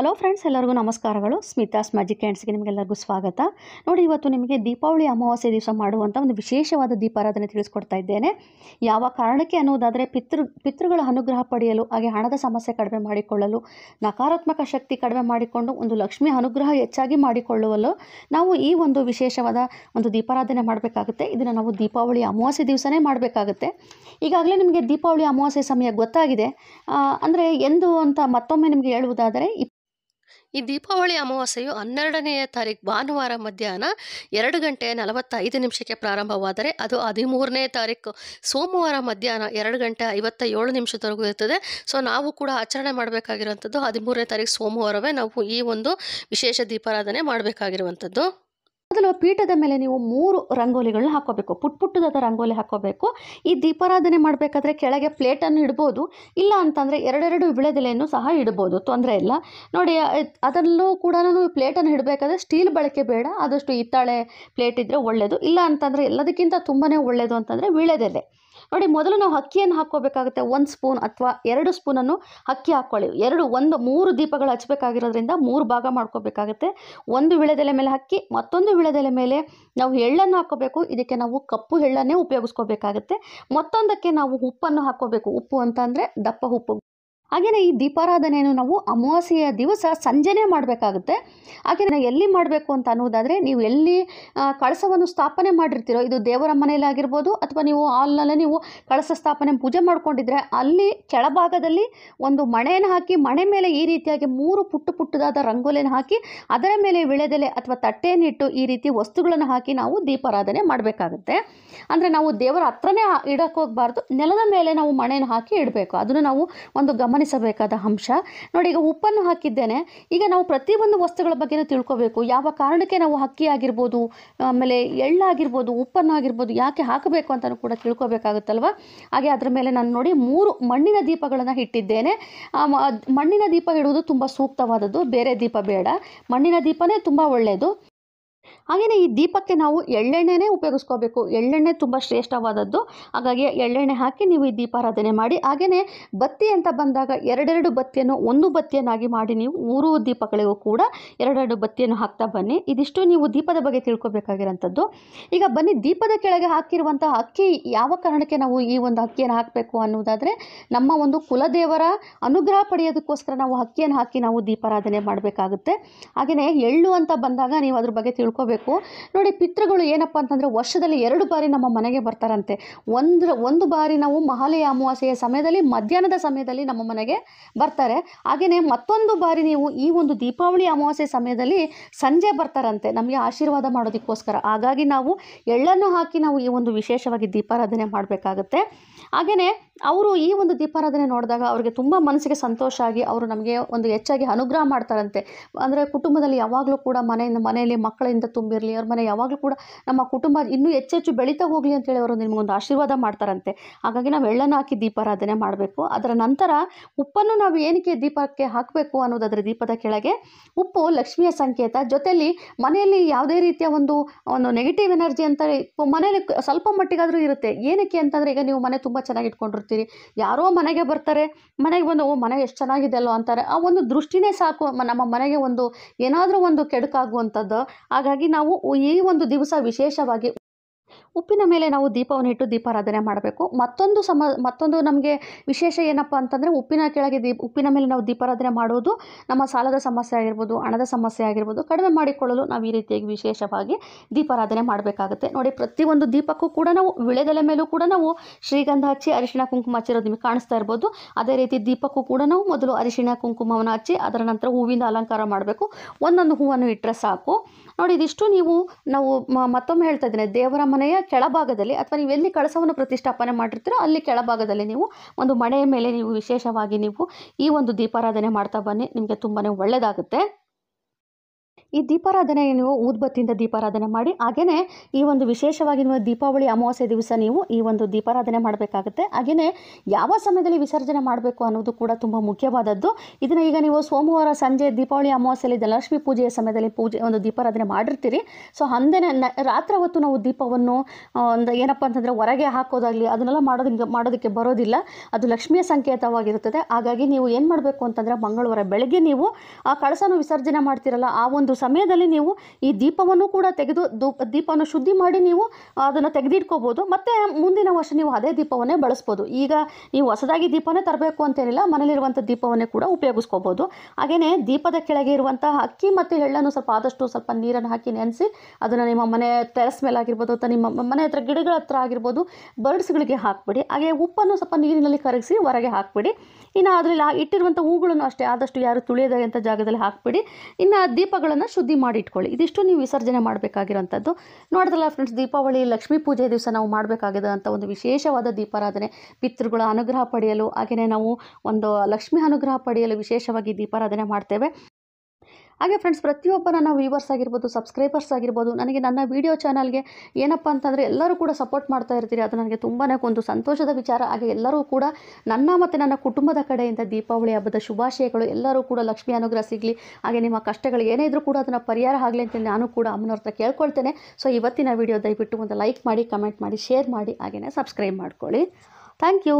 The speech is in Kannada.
ಹಲೋ ಫ್ರೆಂಡ್ಸ್ ಎಲ್ಲರಿಗೂ ನಮಸ್ಕಾರಗಳು ಸ್ಮಿತಾಸ್ ಮ್ಯಾಜಿಕ್ ಹ್ಯಾಂಡ್ಸ್ಗೆ ನಿಮಗೆಲ್ಲರಿಗೂ ಸ್ವಾಗತ ನೋಡಿ ಇವತ್ತು ನಿಮಗೆ ದೀಪಾವಳಿ ಅಮಾವಾಸ್ಯೆ ದಿವಸ ಮಾಡುವಂಥ ಒಂದು ವಿಶೇಷವಾದ ದೀಪಾರಾಧನೆ ತಿಳಿಸ್ಕೊಡ್ತಾ ಇದ್ದೇನೆ ಯಾವ ಕಾರಣಕ್ಕೆ ಅನ್ನೋದಾದರೆ ಪಿತೃ ಪಿತೃಗಳ ಅನುಗ್ರಹ ಪಡೆಯಲು ಹಾಗೆ ಹಣದ ಸಮಸ್ಯೆ ಕಡಿಮೆ ಮಾಡಿಕೊಳ್ಳಲು ನಕಾರಾತ್ಮಕ ಶಕ್ತಿ ಕಡಿಮೆ ಮಾಡಿಕೊಂಡು ಒಂದು ಲಕ್ಷ್ಮಿ ಅನುಗ್ರಹ ಹೆಚ್ಚಾಗಿ ಮಾಡಿಕೊಳ್ಳುವಲು ನಾವು ಈ ಒಂದು ವಿಶೇಷವಾದ ಒಂದು ದೀಪಾರಾಧನೆ ಮಾಡಬೇಕಾಗುತ್ತೆ ಇದನ್ನು ನಾವು ದೀಪಾವಳಿ ಅಮಾವಾಸ್ಯೆ ದಿವಸನೇ ಮಾಡಬೇಕಾಗುತ್ತೆ ಈಗಾಗಲೇ ನಿಮಗೆ ದೀಪಾವಳಿ ಅಮಾವಾಸ್ಯೆ ಸಮಯ ಗೊತ್ತಾಗಿದೆ ಅಂದರೆ ಎಂದು ಅಂತ ಮತ್ತೊಮ್ಮೆ ನಿಮಗೆ ಹೇಳುವುದಾದರೆ ಈ ದೀಪಾವಳಿ ಅಮಾವಾಸ್ಯೆಯು ಹನ್ನೆರಡನೆಯ ತಾರೀಕು ಭಾನುವಾರ ಮಧ್ಯಾಹ್ನ ಎರಡು ಗಂಟೆ ನಲವತ್ತೈದು ನಿಮಿಷಕ್ಕೆ ಪ್ರಾರಂಭವಾದರೆ ಅದು ಹದಿಮೂರನೇ ತಾರೀಕು ಸೋಮವಾರ ಮಧ್ಯಾಹ್ನ ಎರಡು ಗಂಟೆ ಐವತ್ತ ಏಳು ನಿಮಿಷದವರೆಗೂ ಇರ್ತದೆ ಸೊ ನಾವು ಕೂಡ ಆಚರಣೆ ಮಾಡಬೇಕಾಗಿರುವಂಥದ್ದು ಹದಿಮೂರನೇ ತಾರೀಕು ಸೋಮವಾರವೇ ನಾವು ಈ ಒಂದು ವಿಶೇಷ ದೀಪಾರಾಧನೆ ಮಾಡಬೇಕಾಗಿರುವಂಥದ್ದು ಮೊದಲು ಪೀಠದ ಮೇಲೆ ನೀವು ಮೂರು ರಂಗೋಲಿಗಳನ್ನ ಹಾಕೋಬೇಕು ಪುಟ್ ಪುಟ್ಟದಾದ ರಂಗೋಲಿ ಹಾಕೋಬೇಕು ಈ ದೀಪಾರಾಧನೆ ಮಾಡಬೇಕಾದ್ರೆ ಕೆಳಗೆ ಪ್ಲೇಟನ್ನು ಇಡ್ಬೋದು ಇಲ್ಲ ಅಂತಂದರೆ ಎರಡೆರಡು ವಿಳೆದೆಲೆಯನ್ನು ಸಹ ಇಡ್ಬೋದು ತೊಂದರೆ ಇಲ್ಲ ನೋಡಿ ಅದರಲ್ಲೂ ಕೂಡ ಪ್ಲೇಟನ್ನು ಇಡಬೇಕಾದ್ರೆ ಸ್ಟೀಲ್ ಬಳಕೆ ಬೇಡ ಆದಷ್ಟು ಹಿತ್ತಾಳೆ ಪ್ಲೇಟ್ ಇದ್ದರೆ ಒಳ್ಳೆಯದು ಇಲ್ಲ ಅಂತಂದರೆ ಎಲ್ಲದಕ್ಕಿಂತ ತುಂಬಾ ಒಳ್ಳೆಯದು ಅಂತಂದರೆ ವಿಳೆದೆಲೆ ನೋಡಿ ಮೊದಲು ನಾವು ಅಕ್ಕಿಯನ್ನು ಹಾಕ್ಕೋಬೇಕಾಗುತ್ತೆ ಒಂದು ಸ್ಪೂನ್ ಅಥವಾ ಎರಡು ಸ್ಪೂನನ್ನು ಅಕ್ಕಿ ಹಾಕ್ಕೊಳ್ಳಿ ಎರಡು ಒಂದು ಮೂರು ದೀಪಗಳು ಹಚ್ಚಬೇಕಾಗಿರೋದ್ರಿಂದ ಮೂರು ಭಾಗ ಮಾಡ್ಕೋಬೇಕಾಗುತ್ತೆ ಒಂದು ವಿಳೆದೆಲೆ ಮೇಲೆ ಹಕ್ಕಿ ಮತ್ತೊಂದು ವಿಳೆದೆಲೆ ಮೇಲೆ ನಾವು ಎಳ್ಳನ್ನು ಹಾಕ್ಕೋಬೇಕು ಇದಕ್ಕೆ ನಾವು ಕಪ್ಪು ಎಳ್ಳನ್ನೇ ಉಪಯೋಗಿಸ್ಕೋಬೇಕಾಗುತ್ತೆ ಮತ್ತೊಂದಕ್ಕೆ ನಾವು ಉಪ್ಪನ್ನು ಹಾಕ್ಕೋಬೇಕು ಉಪ್ಪು ಅಂತ ದಪ್ಪ ಉಪ್ಪು ಹಾಗೆಯೇ ಈ ದೀಪಾರಾಧನೆಯನ್ನು ನಾವು ಅಮಾವಾಸ್ಯೆಯ ದಿವಸ ಸಂಜೆನೇ ಮಾಡಬೇಕಾಗುತ್ತೆ ನಾವು ಎಲ್ಲಿ ಮಾಡಬೇಕು ಅಂತ ಅನ್ನೋದಾದರೆ ನೀವು ಎಲ್ಲಿ ಕಳಸವನ್ನು ಸ್ಥಾಪನೆ ಮಾಡಿರ್ತೀರೋ ಇದು ದೇವರ ಮನೆಯಲ್ಲಿ ಆಗಿರ್ಬೋದು ಅಥವಾ ನೀವು ಹಾಲ್ನಲ್ಲೇ ನೀವು ಕಳಸ ಸ್ಥಾಪನೆ ಪೂಜೆ ಮಾಡ್ಕೊಂಡಿದ್ರೆ ಅಲ್ಲಿ ಕೆಳಭಾಗದಲ್ಲಿ ಒಂದು ಮಣೆಯನ್ನು ಹಾಕಿ ಮಣೆ ಮೇಲೆ ಈ ರೀತಿಯಾಗಿ ಮೂರು ಪುಟ್ಟು ಪುಟ್ಟದಾದ ರಂಗೋಲಿಯನ್ನು ಹಾಕಿ ಅದರ ಮೇಲೆ ವಿಳೆದೆಲೆ ಅಥವಾ ಇಟ್ಟು ಈ ರೀತಿ ವಸ್ತುಗಳನ್ನು ಹಾಕಿ ನಾವು ದೀಪಾರಾಧನೆ ಮಾಡಬೇಕಾಗುತ್ತೆ ಅಂದರೆ ನಾವು ದೇವರ ಹತ್ರನೇ ಇಡೋಕ್ಕೋಗ್ಬಾರ್ದು ನೆಲದ ಮೇಲೆ ನಾವು ಮಣೆಯನ್ನು ಹಾಕಿ ಇಡಬೇಕು ಅದನ್ನು ನಾವು ಒಂದು ಗಮನ ಗಮನಿಸಬೇಕಾದ ಅಂಶ ನೋಡಿ ಈಗ ಉಪ್ಪನ್ನು ಹಾಕಿದ್ದೇನೆ ಈಗ ನಾವು ಪ್ರತಿಯೊಂದು ವಸ್ತುಗಳ ಬಗ್ಗೆ ತಿಳ್ಕೋಬೇಕು ಯಾವ ಕಾರಣಕ್ಕೆ ನಾವು ಅಕ್ಕಿ ಆಗಿರ್ಬೋದು ಆಮೇಲೆ ಎಳ್ಳಾಗಿರ್ಬೋದು ಉಪ್ಪನ್ನು ಆಗಿರ್ಬೋದು ಯಾಕೆ ಹಾಕಬೇಕು ಅಂತಲೂ ಕೂಡ ತಿಳ್ಕೋಬೇಕಾಗುತ್ತಲ್ವ ಹಾಗೆ ಅದರ ಮೇಲೆ ನಾನು ನೋಡಿ ಮೂರು ಮಣ್ಣಿನ ದೀಪಗಳನ್ನು ಇಟ್ಟಿದ್ದೇನೆ ಮಣ್ಣಿನ ದೀಪ ಇಡುವುದು ತುಂಬ ಸೂಕ್ತವಾದದ್ದು ಬೇರೆ ದೀಪ ಬೇಡ ಮಣ್ಣಿನ ದೀಪನೇ ತುಂಬ ಒಳ್ಳೆಯದು ಹಾಗೆಯೇ ಈ ದೀಪಕ್ಕೆ ನಾವು ಎಳ್ಳೆಣ್ಣೆನೇ ಉಪಯೋಗಿಸ್ಕೋಬೇಕು ಎಳ್ಳೆಣ್ಣೆ ತುಂಬ ಶ್ರೇಷ್ಠವಾದದ್ದು ಹಾಗಾಗಿ ಎಳ್ಳೆಣ್ಣೆ ಹಾಕಿ ನೀವು ಈ ದೀಪಾರಾಧನೆ ಮಾಡಿ ಹಾಗೆಯೇ ಬತ್ತಿ ಅಂತ ಬಂದಾಗ ಎರಡೆರಡು ಬತ್ತಿಯನ್ನು ಒಂದು ಬತ್ತಿಯನ್ನಾಗಿ ಮಾಡಿ ನೀವು ಮೂರು ದೀಪಗಳಿಗೂ ಕೂಡ ಎರಡೆರಡು ಬತ್ತಿಯನ್ನು ಹಾಕ್ತಾ ಬನ್ನಿ ಇದಿಷ್ಟು ನೀವು ದೀಪದ ಬಗ್ಗೆ ತಿಳ್ಕೊಬೇಕಾಗಿರೋಂಥದ್ದು ಈಗ ಬನ್ನಿ ದೀಪದ ಕೆಳಗೆ ಹಾಕಿರುವಂಥ ಅಕ್ಕಿ ಯಾವ ಕಾರಣಕ್ಕೆ ನಾವು ಈ ಒಂದು ಅಕ್ಕಿಯನ್ನು ಹಾಕಬೇಕು ಅನ್ನೋದಾದರೆ ನಮ್ಮ ಒಂದು ಕುಲದೇವರ ಅನುಗ್ರಹ ಪಡೆಯೋದಕ್ಕೋಸ್ಕರ ನಾವು ಅಕ್ಕಿಯನ್ನು ಹಾಕಿ ನಾವು ದೀಪಾರಾಧನೆ ಮಾಡಬೇಕಾಗುತ್ತೆ ಹಾಗೆಯೇ ಎಳ್ಳು ಅಂತ ಬಂದಾಗ ನೀವು ಅದ್ರ ಬಗ್ಗೆ ತಿಳ್ಕೊ ತಿಳ್ಕೋಬೇಕು ನೋಡಿ ಪಿತೃಗಳು ಏನಪ್ಪ ಅಂತಂದರೆ ವರ್ಷದಲ್ಲಿ ಎರಡು ಬಾರಿ ನಮ್ಮ ಮನೆಗೆ ಬರ್ತಾರಂತೆ ಒಂದು ಒಂದು ಬಾರಿ ನಾವು ಮಹಾಲಯ ಅಮಾವಾಸ್ಯೆಯ ಸಮಯದಲ್ಲಿ ಮಧ್ಯಾಹ್ನದ ಸಮಯದಲ್ಲಿ ನಮ್ಮ ಮನೆಗೆ ಬರ್ತಾರೆ ಹಾಗೆಯೇ ಮತ್ತೊಂದು ಬಾರಿ ನೀವು ಈ ಒಂದು ದೀಪಾವಳಿ ಅಮಾವಾಸ್ಯೆ ಸಮಯದಲ್ಲಿ ಸಂಜೆ ಬರ್ತಾರಂತೆ ನಮಗೆ ಆಶೀರ್ವಾದ ಮಾಡೋದಕ್ಕೋಸ್ಕರ ಹಾಗಾಗಿ ನಾವು ಎಳ್ಳನ್ನು ಹಾಕಿ ನಾವು ಈ ಒಂದು ವಿಶೇಷವಾಗಿ ದೀಪಾರಾಧನೆ ಮಾಡಬೇಕಾಗತ್ತೆ ಹಾಗೆಯೇ ಅವರು ಈ ಒಂದು ದೀಪಾರಾಧನೆ ನೋಡಿದಾಗ ಅವರಿಗೆ ತುಂಬ ಮನಸ್ಸಿಗೆ ಸಂತೋಷ ಆಗಿ ಅವರು ನಮಗೆ ಒಂದು ಹೆಚ್ಚಾಗಿ ಅನುಗ್ರಹ ಮಾಡ್ತಾರಂತೆ ಅಂದರೆ ಕುಟುಂಬದಲ್ಲಿ ಯಾವಾಗಲೂ ಕೂಡ ಮನೆಯಿಂದ ಮನೆಯಲ್ಲಿ ಮಕ್ಕಳಿಂದ ತುಂಬಿರಲಿ ಅವ್ರ ಮನೆ ಯಾವಾಗಲೂ ಕೂಡ ನಮ್ಮ ಕುಟುಂಬ ಇನ್ನೂ ಹೆಚ್ಚೆಚ್ಚು ಬೆಳೀತಾ ಹೋಗಲಿ ಅಂತೇಳಿ ಅವರು ನಿಮಗೊಂದು ಆಶೀರ್ವಾದ ಮಾಡ್ತಾರಂತೆ ಹಾಗಾಗಿ ನಾವು ಎಳ್ಳನ್ನು ಹಾಕಿ ದೀಪಾರಾಧನೆ ಮಾಡಬೇಕು ಅದರ ನಂತರ ಉಪ್ಪನ್ನು ನಾವು ಏನಕ್ಕೆ ದೀಪಕ್ಕೆ ಹಾಕಬೇಕು ಅನ್ನೋದಾದರೆ ದೀಪದ ಕೆಳಗೆ ಉಪ್ಪು ಲಕ್ಷ್ಮಿಯ ಸಂಕೇತ ಜೊತೆಯಲ್ಲಿ ಮನೆಯಲ್ಲಿ ಯಾವುದೇ ರೀತಿಯ ಒಂದು ಒಂದು ನೆಗೆಟಿವ್ ಎನರ್ಜಿ ಅಂತ ಮನೇಲಿ ಸ್ವಲ್ಪ ಮಟ್ಟಿಗಾದರೂ ಇರುತ್ತೆ ಏನಕ್ಕೆ ಅಂತಂದರೆ ಈಗ ನೀವು ಮನೆ ತುಂಬ ಚೆನ್ನಾಗಿ ಇಟ್ಕೊಂಡಿರ್ತೀರಿ ಯಾರೋ ಮನೆಗೆ ಬರ್ತಾರೆ ಮನೆಗೆ ಬಂದು ಓ ಮನೆ ಎಷ್ಟು ಚೆನ್ನಾಗಿದೆ ಅಲ್ಲೋ ಅಂತಾರೆ ಆ ಒಂದು ದೃಷ್ಟಿನೇ ಸಾಕು ನಮ್ಮ ಮನೆಗೆ ಒಂದು ಏನಾದರೂ ಒಂದು ಕೆಡುಕಾಗುವಂಥದ್ದು ಹಾಗಾಗಿ ನಾವು ಈ ಒಂದು ದಿವಸ ವಿಶೇಷವಾಗಿ ಉಪ್ಪಿನ ಮೇಲೆ ನಾವು ದೀಪವನ್ನು ಇಟ್ಟು ದೀಪಾರಾಧನೆ ಮಾಡಬೇಕು ಮತ್ತೊಂದು ಸಮ ಮತ್ತೊಂದು ನಮಗೆ ವಿಶೇಷ ಏನಪ್ಪ ಅಂತಂದರೆ ಉಪ್ಪಿನ ಕೆಳಗೆ ದೀಪ ಉಪ್ಪಿನ ಮೇಲೆ ನಾವು ದೀಪಾರಾಧನೆ ಮಾಡುವುದು ನಮ್ಮ ಸಾಲದ ಸಮಸ್ಯೆ ಆಗಿರ್ಬೋದು ಹಣದ ಸಮಸ್ಯೆ ಆಗಿರ್ಬೋದು ಕಡಿಮೆ ಮಾಡಿಕೊಳ್ಳಲು ನಾವು ಈ ರೀತಿಯಾಗಿ ವಿಶೇಷವಾಗಿ ದೀಪಾರಾಧನೆ ಮಾಡಬೇಕಾಗುತ್ತೆ ನೋಡಿ ಪ್ರತಿಯೊಂದು ದೀಪಕ್ಕೂ ಕೂಡ ನಾವು ವಿಳೆದೆಲೆ ಮೇಲೂ ಕೂಡ ನಾವು ಶ್ರೀಗಂಧ ಹಚ್ಚಿ ಅರಿಶಿಣ ಕುಂಕುಮ ಹಚ್ಚಿರೋದು ನಿಮಗೆ ಕಾಣಿಸ್ತಾ ಇರ್ಬೋದು ಅದೇ ರೀತಿ ದೀಪಕ್ಕೂ ಕೂಡ ನಾವು ಮೊದಲು ಅರಿಶಿಣ ಕುಂಕುಮವನ್ನು ಹಚ್ಚಿ ಅದರ ನಂತರ ಹೂವಿಂದ ಅಲಂಕಾರ ಮಾಡಬೇಕು ಒಂದೊಂದು ಹೂವನ್ನು ಇಟ್ಟರೆ ಸಾಕು ನೋಡಿ ಇದಿಷ್ಟು ನೀವು ನಾವು ಮತ್ತೊಮ್ಮೆ ಹೇಳ್ತಾ ಇದ್ದೀನಿ ದೇವರ ಮನೆಯ ಕೆಳಭಾಗದಲ್ಲಿ ಅಥವಾ ನೀವು ಎಲ್ಲಿ ಕಳಸವನ್ನು ಪ್ರತಿಷ್ಠಾಪನೆ ಮಾಡಿರ್ತೀರೋ ಅಲ್ಲಿ ಕೆಳಭಾಗದಲ್ಲಿ ನೀವು ಒಂದು ಮಣೆಯ ಮೇಲೆ ನೀವು ವಿಶೇಷವಾಗಿ ನೀವು ಈ ಒಂದು ದೀಪಾರಾಧನೆ ಮಾಡ್ತಾ ಬನ್ನಿ ನಿಮಗೆ ತುಂಬಾ ಒಳ್ಳೆಯದಾಗುತ್ತೆ ಈ ದೀಪಾರಾಧನೆ ನೀವು ಊದ್ಬತ್ತಿಯಿಂದ ದೀಪಾರಾಧನೆ ಮಾಡಿ ಹಾಗೆಯೇ ಈ ಒಂದು ವಿಶೇಷವಾಗಿ ನೀವು ದೀಪಾವಳಿ ಅಮಾವಾಸ್ಯೆ ದಿವಸ ನೀವು ಈ ಒಂದು ದೀಪಾರಾಧನೆ ಮಾಡಬೇಕಾಗುತ್ತೆ ಹಾಗೆಯೇ ಯಾವ ಸಮಯದಲ್ಲಿ ವಿಸರ್ಜನೆ ಮಾಡಬೇಕು ಅನ್ನೋದು ಕೂಡ ತುಂಬ ಮುಖ್ಯವಾದದ್ದು ಇದನ್ನು ಈಗ ನೀವು ಸೋಮವಾರ ಸಂಜೆ ದೀಪಾವಳಿ ಅಮಾವಾಸ್ಯೆಯಲ್ಲಿ ಲಕ್ಷ್ಮಿ ಪೂಜೆಯ ಸಮಯದಲ್ಲಿ ಪೂಜೆ ಒಂದು ದೀಪಾರಾಧನೆ ಮಾಡಿರ್ತೀರಿ ಸೊ ಅಂದೇ ರಾತ್ರಿ ಹೊತ್ತು ನಾವು ದೀಪವನ್ನು ಒಂದು ಏನಪ್ಪ ಅಂತಂದರೆ ಹೊರಗೆ ಹಾಕೋದಾಗಲಿ ಅದನ್ನೆಲ್ಲ ಮಾಡೋದಕ್ಕೆ ಮಾಡೋದಕ್ಕೆ ಬರೋದಿಲ್ಲ ಅದು ಲಕ್ಷ್ಮಿಯ ಸಂಕೇತವಾಗಿರುತ್ತದೆ ಹಾಗಾಗಿ ನೀವು ಏನು ಮಾಡಬೇಕು ಅಂತಂದರೆ ಮಂಗಳವಾರ ಬೆಳಗ್ಗೆ ನೀವು ಆ ಕಳಸನ ವಿಸರ್ಜನೆ ಮಾಡ್ತೀರಲ್ಲ ಆ ಒಂದು ಸಮಯದಲ್ಲಿ ನೀವು ಈ ದೀಪವನ್ನು ಕೂಡ ತೆಗೆದು ದೀಪವನ್ನು ಶುದ್ಧಿ ಮಾಡಿ ನೀವು ಅದನ್ನು ತೆಗೆದಿಟ್ಕೋಬೋದು ಮತ್ತು ಮುಂದಿನ ವರ್ಷ ನೀವು ಅದೇ ದೀಪವನ್ನೇ ಬಳಸ್ಬೋದು ಈಗ ನೀವು ಹೊಸದಾಗಿ ದೀಪವೇ ತರಬೇಕು ಅಂತೇನಿಲ್ಲ ಮನೇಲಿರುವಂಥ ದೀಪವನ್ನೇ ಕೂಡ ಉಪಯೋಗಿಸ್ಕೋಬೋದು ಹಾಗೆಯೇ ದೀಪದ ಕೆಳಗೆ ಇರುವಂತಹ ಅಕ್ಕಿ ಮತ್ತು ಎಳ್ಳನ್ನು ಸ್ವಲ್ಪ ಆದಷ್ಟು ಸ್ವಲ್ಪ ನೀರನ್ನು ಹಾಕಿ ನೆನೆಸಿ ಅದನ್ನು ನಿಮ್ಮ ಮನೆ ಟೆರೆಸ್ ಮೇಲೆ ಆಗಿರ್ಬೋದು ಅಥವಾ ನಿಮ್ಮ ಮನೆ ಹತ್ರ ಗಿಡಗಳ ಹತ್ರ ಆಗಿರ್ಬೋದು ಬರ್ಡ್ಸ್ಗಳಿಗೆ ಹಾಕ್ಬಿಡಿ ಹಾಗೆ ಉಪ್ಪನ್ನು ಸ್ವಲ್ಪ ನೀರಿನಲ್ಲಿ ಕರಗಿಸಿ ಹೊರಗೆ ಹಾಕ್ಬಿಡಿ ಇನ್ನು ಅದರಲ್ಲಿ ಇಟ್ಟಿರುವಂಥ ಹೂಗಳನ್ನು ಅಷ್ಟೇ ಆದಷ್ಟು ಯಾರು ತುಳಿಯದಂಥ ಜಾಗದಲ್ಲಿ ಹಾಕ್ಬಿಡಿ ಇನ್ನು ದೀಪಗಳನ್ನು ಶುದ್ಧಿ ಮಾಡಿ ಇಟ್ಕೊಳ್ಳಿ ಇದಿಷ್ಟು ನೀವು ವಿಸರ್ಜನೆ ಮಾಡಬೇಕಾಗಿರೋಂಥದ್ದು ನೋಡಿದ್ರಲ್ಲ ಫ್ರೆಂಡ್ಸ್ ದೀಪಾವಳಿ ಲಕ್ಷ್ಮೀ ಪೂಜೆ ದಿವಸ ನಾವು ಮಾಡಬೇಕಾಗಿದ್ದಂಥ ಒಂದು ವಿಶೇಷವಾದ ದೀಪಾರಾಧನೆ ಪಿತೃಗಳ ಅನುಗ್ರಹ ಪಡೆಯಲು ಹಾಗೆಯೇ ನಾವು ಒಂದು ಲಕ್ಷ್ಮಿ ಅನುಗ್ರಹ ಪಡೆಯಲು ವಿಶೇಷವಾಗಿ ದೀಪಾರಾಧನೆ ಮಾಡ್ತೇವೆ ಹಾಗೆ ಫ್ರೆಂಡ್ಸ್ ಪ್ರತಿಯೊಬ್ಬ ನನ್ನ ವ್ಯೂವರ್ಸ್ ಆಗಿರ್ಬೋದು ಸಬ್ಸ್ಕ್ರೈಬರ್ಸ್ ಆಗಿರ್ಬೋದು ನನಗೆ ನನ್ನ ವೀಡಿಯೋ ಚಾನಲ್ಗೆ ಏನಪ್ಪ ಅಂತಂದರೆ ಎಲ್ಲರೂ ಕೂಡ ಸಪೋರ್ಟ್ ಮಾಡ್ತಾ ಇರ್ತೀರಿ ಅದು ನನಗೆ ತುಂಬಾ ಒಂದು ಸಂತೋಷದ ವಿಚಾರ ಹಾಗೆ ಎಲ್ಲರೂ ಕೂಡ ನನ್ನ ಮತ್ತು ನನ್ನ ಕುಟುಂಬದ ಕಡೆಯಿಂದ ದೀಪಾವಳಿ ಹಬ್ಬದ ಶುಭಾಶಯಗಳು ಎಲ್ಲರೂ ಕೂಡ ಲಕ್ಷ್ಮೀ ಅನುಗ್ರಹ ಸಿಗಲಿ ಹಾಗೆ ನಿಮ್ಮ ಕಷ್ಟಗಳು ಏನೇ ಇದ್ರೂ ಕೂಡ ಅದನ್ನು ಪರಿಹಾರ ಆಗಲಿ ಅಂತ ನಾನು ಕೂಡ ಹತ್ರ ಕೇಳ್ಕೊಳ್ತೇನೆ ಸೊ ಇವತ್ತಿನ ವಿಡಿಯೋ ದಯವಿಟ್ಟು ಒಂದು ಲೈಕ್ ಮಾಡಿ ಕಮೆಂಟ್ ಮಾಡಿ ಶೇರ್ ಮಾಡಿ ಹಾಗೆಯೇ ಸಬ್ಸ್ಕ್ರೈಬ್ ಮಾಡ್ಕೊಳ್ಳಿ ಥ್ಯಾಂಕ್ ಯು